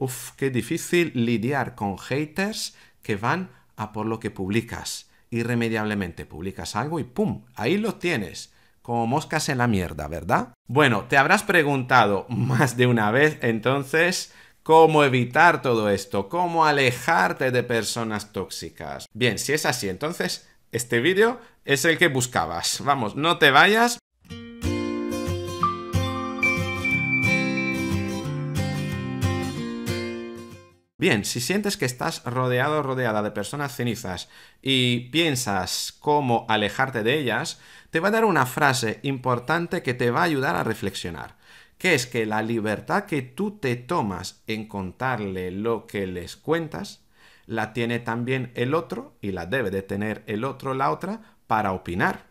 Uf, qué difícil lidiar con haters que van a por lo que publicas. Irremediablemente publicas algo y ¡pum! Ahí lo tienes. Como moscas en la mierda, ¿verdad? Bueno, te habrás preguntado más de una vez entonces cómo evitar todo esto, cómo alejarte de personas tóxicas. Bien, si es así, entonces este vídeo es el que buscabas. Vamos, no te vayas Bien, si sientes que estás rodeado o rodeada de personas cenizas y piensas cómo alejarte de ellas, te va a dar una frase importante que te va a ayudar a reflexionar, que es que la libertad que tú te tomas en contarle lo que les cuentas, la tiene también el otro y la debe de tener el otro, la otra, para opinar.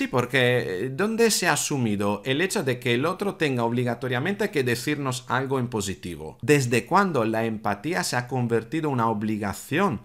Sí, porque eh, ¿dónde se ha asumido el hecho de que el otro tenga obligatoriamente que decirnos algo en positivo? ¿Desde cuándo la empatía se ha convertido en una obligación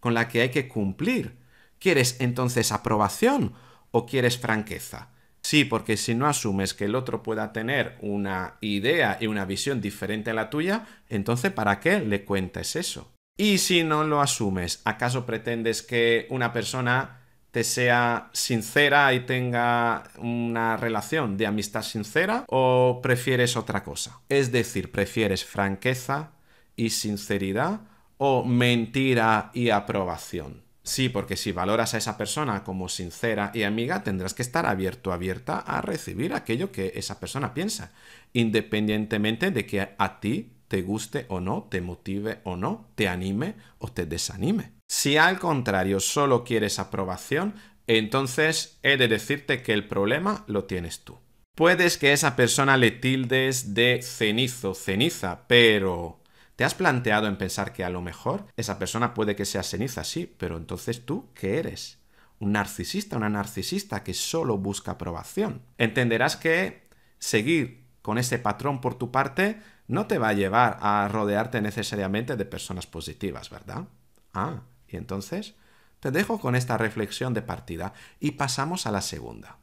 con la que hay que cumplir? ¿Quieres entonces aprobación o quieres franqueza? Sí, porque si no asumes que el otro pueda tener una idea y una visión diferente a la tuya, entonces ¿para qué le cuentes eso? Y si no lo asumes, ¿acaso pretendes que una persona te sea sincera y tenga una relación de amistad sincera o prefieres otra cosa? Es decir, ¿prefieres franqueza y sinceridad o mentira y aprobación? Sí, porque si valoras a esa persona como sincera y amiga, tendrás que estar abierto, abierta a recibir aquello que esa persona piensa, independientemente de que a ti te guste o no, te motive o no, te anime o te desanime. Si al contrario solo quieres aprobación, entonces he de decirte que el problema lo tienes tú. Puedes que esa persona le tildes de cenizo, ceniza, pero ¿te has planteado en pensar que a lo mejor esa persona puede que sea ceniza, sí, pero entonces tú, ¿qué eres? Un narcisista, una narcisista que solo busca aprobación. Entenderás que seguir con ese patrón por tu parte no te va a llevar a rodearte necesariamente de personas positivas, ¿verdad? Ah, y entonces, te dejo con esta reflexión de partida y pasamos a la segunda.